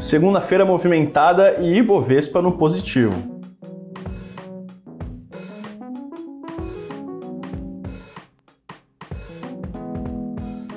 Segunda-feira movimentada e Ibovespa no positivo.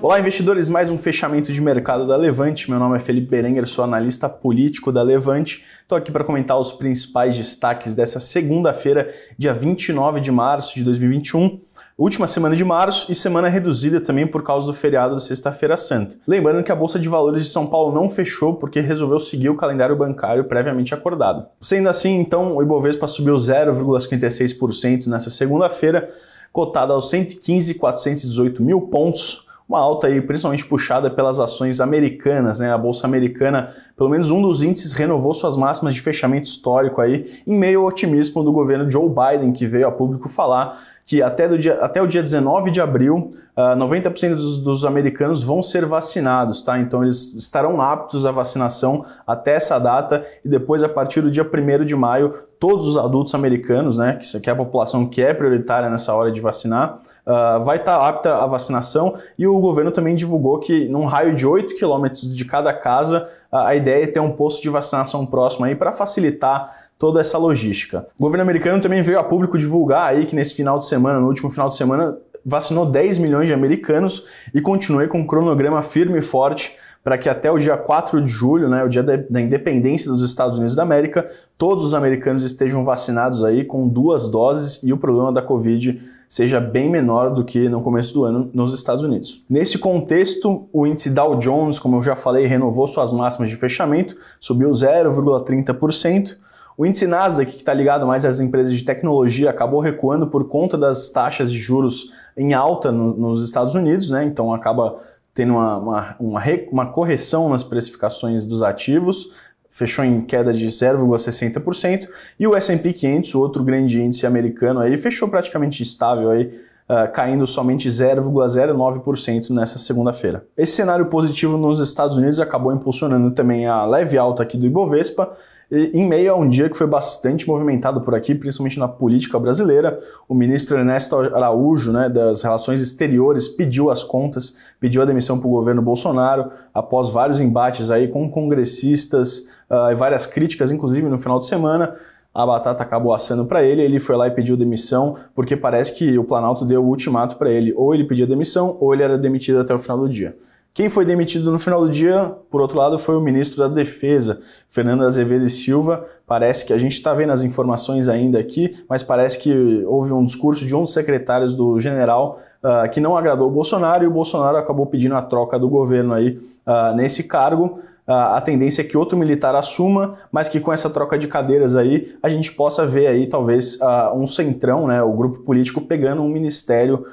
Olá, investidores, mais um fechamento de mercado da Levante. Meu nome é Felipe Berenguer, sou analista político da Levante. Estou aqui para comentar os principais destaques dessa segunda-feira, dia 29 de março de 2021 última semana de março e semana reduzida também por causa do feriado da Sexta-feira Santa. Lembrando que a Bolsa de Valores de São Paulo não fechou porque resolveu seguir o calendário bancário previamente acordado. Sendo assim, então, o Ibovespa subiu 0,56% nessa segunda-feira, cotado aos 115.418 mil pontos, uma alta aí principalmente puxada pelas ações americanas, né? A bolsa americana, pelo menos um dos índices renovou suas máximas de fechamento histórico aí, em meio ao otimismo do governo Joe Biden, que veio a público falar que até, do dia, até o dia 19 de abril, uh, ah, 90% dos, dos, americanos vão ser vacinados, tá? Então eles estarão aptos à vacinação até essa data e depois, a partir do dia 1 de maio, todos os adultos americanos, né, que, que é a população que é prioritária nessa hora de vacinar, Uh, vai estar tá apta à vacinação e o governo também divulgou que num raio de 8 quilômetros de cada casa a ideia é ter um posto de vacinação próximo aí para facilitar toda essa logística. O governo americano também veio a público divulgar aí que nesse final de semana, no último final de semana, vacinou 10 milhões de americanos e continuei com um cronograma firme e forte para que até o dia 4 de julho, né, o dia da independência dos Estados Unidos da América, todos os americanos estejam vacinados aí com duas doses e o problema da Covid seja bem menor do que no começo do ano nos Estados Unidos. Nesse contexto, o índice Dow Jones, como eu já falei, renovou suas máximas de fechamento, subiu 0,30%. O índice Nasdaq, que está ligado mais às empresas de tecnologia, acabou recuando por conta das taxas de juros em alta no, nos Estados Unidos, né? Então acaba tendo uma, uma, uma, uma correção nas precificações dos ativos, fechou em queda de 0,60%, e o S&P 500, outro grande índice americano, aí fechou praticamente estável aí, Uh, caindo somente 0,09% nessa segunda-feira. Esse cenário positivo nos Estados Unidos acabou impulsionando também a leve alta aqui do Ibovespa, e, em meio a um dia que foi bastante movimentado por aqui, principalmente na política brasileira, o ministro Ernesto Araújo, né, das Relações Exteriores, pediu as contas, pediu a demissão para o governo Bolsonaro, após vários embates aí com congressistas uh, e várias críticas, inclusive no final de semana a batata acabou assando para ele, ele foi lá e pediu demissão, porque parece que o Planalto deu o ultimato para ele, ou ele pedia demissão, ou ele era demitido até o final do dia. Quem foi demitido no final do dia, por outro lado, foi o ministro da Defesa, Fernando Azevedo e Silva. Parece que a gente está vendo as informações ainda aqui, mas parece que houve um discurso de um dos secretários do general uh, que não agradou o Bolsonaro e o Bolsonaro acabou pedindo a troca do governo aí uh, nesse cargo. Uh, a tendência é que outro militar assuma, mas que com essa troca de cadeiras aí a gente possa ver aí talvez um centrão, né, o grupo político pegando um ministério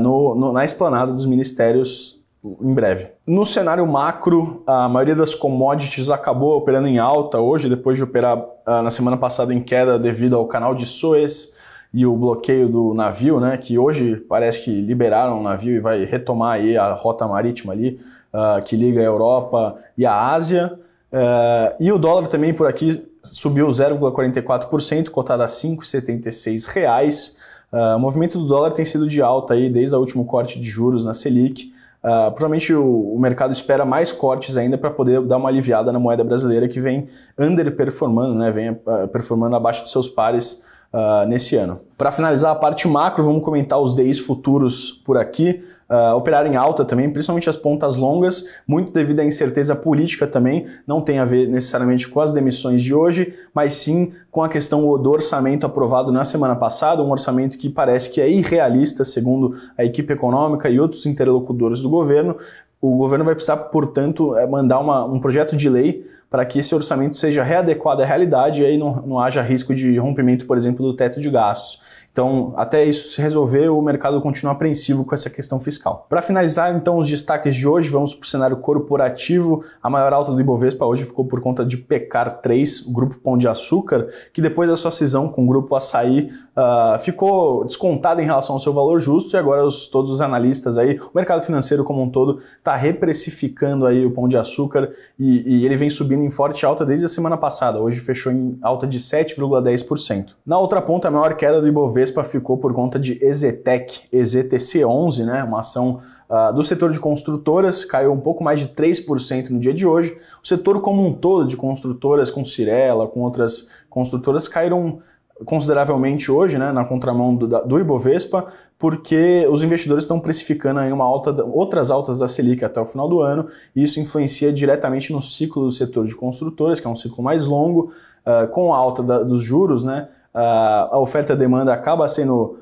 no, no, na esplanada dos ministérios em breve. No cenário macro, a maioria das commodities acabou operando em alta hoje, depois de operar uh, na semana passada em queda devido ao canal de Suez e o bloqueio do navio, né, que hoje parece que liberaram o navio e vai retomar aí a rota marítima ali, uh, que liga a Europa e a Ásia. Uh, e o dólar também por aqui subiu 0,44%, cotado a R$ 5,76. Reais. Ah, o movimento do dólar tem sido de alta aí desde o último corte de juros na Selic, Uh, provavelmente o, o, mercado espera mais cortes ainda para poder dar uma aliviada na moeda brasileira que vem underperformando, né? vem uh, performando abaixo dos seus pares uh, nesse ano. Para finalizar a parte macro, vamos comentar os DIs futuros por aqui uh, em alta também, principalmente as pontas longas, muito devido à incerteza política também, não tem a ver necessariamente com as demissões de hoje, mas sim com a questão do orçamento aprovado na semana passada, um orçamento que parece que é irrealista, segundo a equipe econômica e outros interlocutores do governo. O governo vai precisar, portanto, eh, mandar uma, um projeto de lei para que esse orçamento seja readequado à realidade e aí não, não haja risco de rompimento, por exemplo, do teto de gastos. Então, até isso se resolver, o mercado continua apreensivo com essa questão fiscal. Para finalizar, então, os destaques de hoje, vamos para o cenário corporativo. A maior alta do Ibovespa hoje ficou por conta de Pecar 3, o grupo Pão de Açúcar, que depois da sua cisão com o grupo Açaí uh, ficou descontada em relação ao seu valor justo e agora os, todos os analistas aí, o mercado financeiro como um todo, está reprecificando aí o Pão de Açúcar e, e ele vem subindo em forte alta desde a semana passada. Hoje fechou em alta de 7,10%. Na outra ponta, a maior queda do Ibovespa Ibovespa ficou por conta de EZTEC, EZTC11, né, uma ação uh, do setor de construtoras, caiu um pouco mais de 3% no dia de hoje. O setor como um todo de construtoras com Cirela, com outras construtoras, caíram consideravelmente hoje, né, na contramão do, do Ibovespa, porque os investidores estão precificando aí uma alta, outras altas da Selic até o final do ano, e isso influencia diretamente no ciclo do setor de construtoras, que é um ciclo mais longo, uh, com a alta da, dos juros, né, a oferta e demanda acaba sendo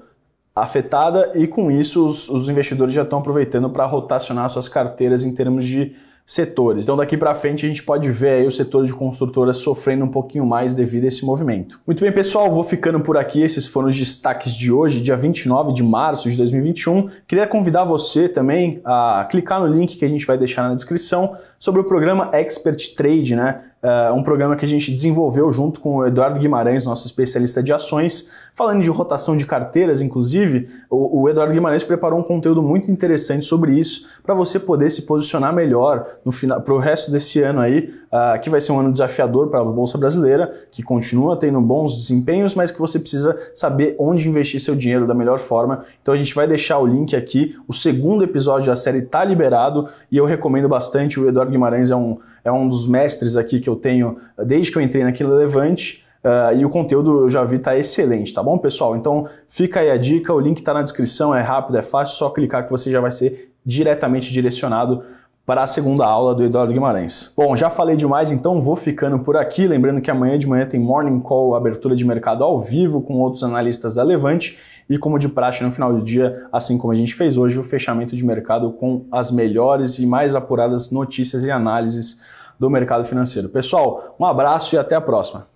afetada e com isso os, os investidores já estão aproveitando para rotacionar suas carteiras em termos de setores. Então daqui para frente a gente pode ver os setores de construtoras sofrendo um pouquinho mais devido a esse movimento. Muito bem, pessoal, vou ficando por aqui. Esses foram os destaques de hoje, dia 29 de março de 2021. Queria convidar você também a clicar no link que a gente vai deixar na descrição sobre o programa Expert Trade, né? Uh, um programa que a gente desenvolveu junto com o Eduardo Guimarães, nosso especialista de ações, falando de rotação de carteiras, inclusive. O, o Eduardo Guimarães preparou um conteúdo muito interessante sobre isso para você poder se posicionar melhor no final, para o resto desse ano aí, ah, que vai ser um ano desafiador para a Bolsa Brasileira, que continua tendo bons desempenhos, mas que você precisa saber onde investir seu dinheiro da melhor forma. Então a gente vai deixar o link aqui. O segundo episódio da série está liberado e eu recomendo bastante. O Eduardo Guimarães é um, é um dos mestres aqui que eu tenho ah, desde que eu entrei naquele Levante. Uh, e o conteúdo eu já vi tá excelente, tá bom, pessoal? Então fica aí a dica, o link está na descrição, é rápido, é fácil, só clicar que você já vai ser diretamente direcionado para a segunda aula do Eduardo Guimarães. Bom, já falei demais, então vou ficando por aqui. Lembrando que amanhã de manhã tem Morning Call, abertura de mercado ao vivo com outros analistas da Levante. E como de praxe, no final do dia, assim como a gente fez hoje, o fechamento de mercado com as melhores e mais apuradas notícias e análises do mercado financeiro. Pessoal, um abraço e até a próxima.